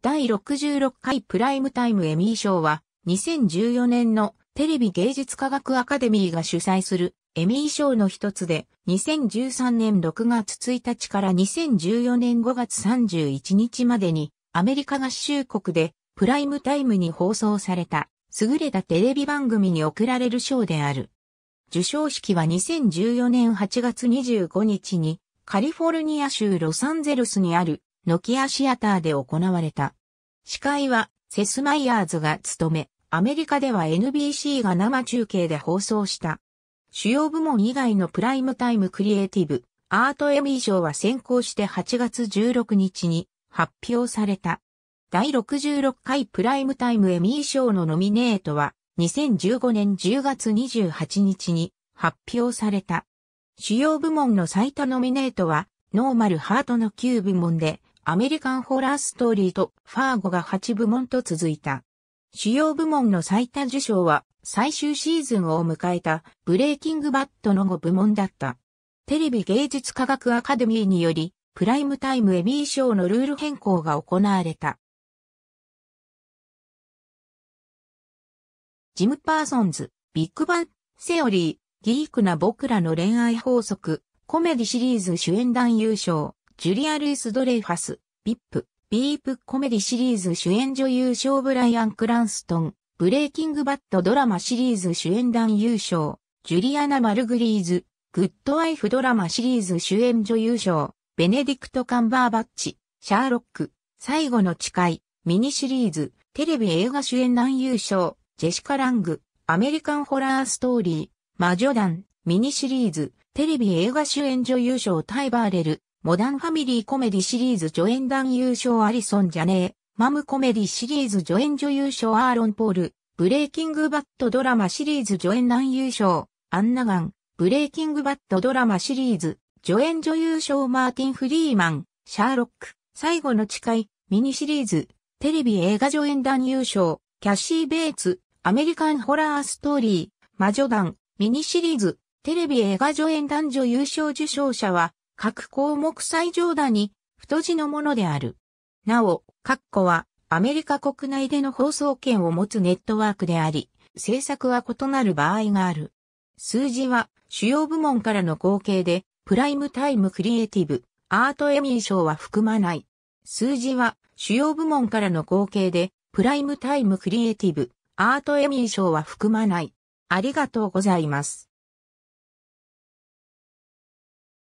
第66回プライムタイムエミー賞は、2014年のテレビ芸術科学アカデミーが主催するエミー賞の一つで、2013年6月1日から2014年5月31日までに、アメリカ合衆国でプライムタイムに放送された、優れたテレビ番組に贈られる賞である。受賞式は2014年8月25日に、カリフォルニア州ロサンゼルスにあるノキアシアターで行われた。司会はセスマイヤーズが務め、アメリカでは NBC が生中継で放送した。主要部門以外のプライムタイムクリエイティブ、アートエミー賞は先行して8月16日に発表された。第66回プライムタイムエミー賞のノミネートは2015年10月28日に発表された。主要部門の最多ノミネートはノーマルハートの9部門でアメリカンホラーストーリーとファーゴが8部門と続いた。主要部門の最多受賞は最終シーズンを迎えたブレイキングバットの5部門だった。テレビ芸術科学アカデミーによりプライムタイムエミー賞のルール変更が行われた。ジム・パーソンズ、ビッグバン、セオリー、ギークな僕らの恋愛法則、コメディシリーズ主演男優賞。ジュリア・ルイス・ドレイファス、ビップ、ビープコメディシリーズ主演女優賞ブライアン・クランストン、ブレイキングバッドドラマシリーズ主演男優賞、ジュリアナ・マルグリーズ、グッドワイフドラマシリーズ主演女優賞、ベネディクト・カンバーバッチ、シャーロック、最後の誓い、ミニシリーズ、テレビ映画主演男優賞、ジェシカ・ラング、アメリカンホラーストーリー、魔女団、ミニシリーズ、テレビ映画主演女優賞タイバーレル、モダンファミリーコメディシリーズ助演男優賞アリソン・ジャネー、マムコメディシリーズ助演女優賞アーロン・ポール、ブレイキングバットドラマシリーズ助演男優賞、アンナガン、ブレイキングバットドラマシリーズ、助演女優賞マーティン・フリーマン、シャーロック、最後の誓い、ミニシリーズ、テレビ映画助演男優賞、キャシー・ベイツ、アメリカンホラーストーリー、魔女団、ミニシリーズ、テレビ映画助演男女優賞受賞者は、各項目最上段に太字のものである。なお、括弧はアメリカ国内での放送権を持つネットワークであり、制作は異なる場合がある。数字は主要部門からの合計で、プライムタイムクリエイティブ、アートエミー賞は含まない。数字は主要部門からの合計で、プライムタイムクリエイティブ、アートエミー賞は含まない。ありがとうございます。